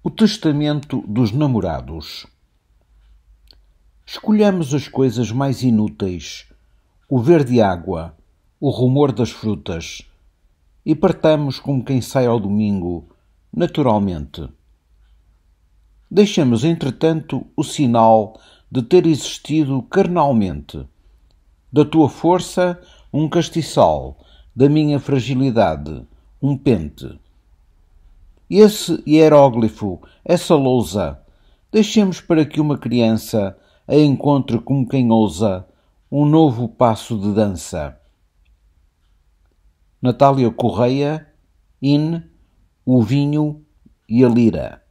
O testamento dos namorados. Escolhamos as coisas mais inúteis, o verde água, o rumor das frutas, e partamos como quem sai ao domingo, naturalmente. Deixamos, entretanto, o sinal de ter existido carnalmente. Da tua força, um castiçal, da minha fragilidade, um pente esse hieróglifo, essa é lousa. Deixemos para que uma criança a encontre como quem ousa um novo passo de dança. Natália Correia, IN, O Vinho e a Lira.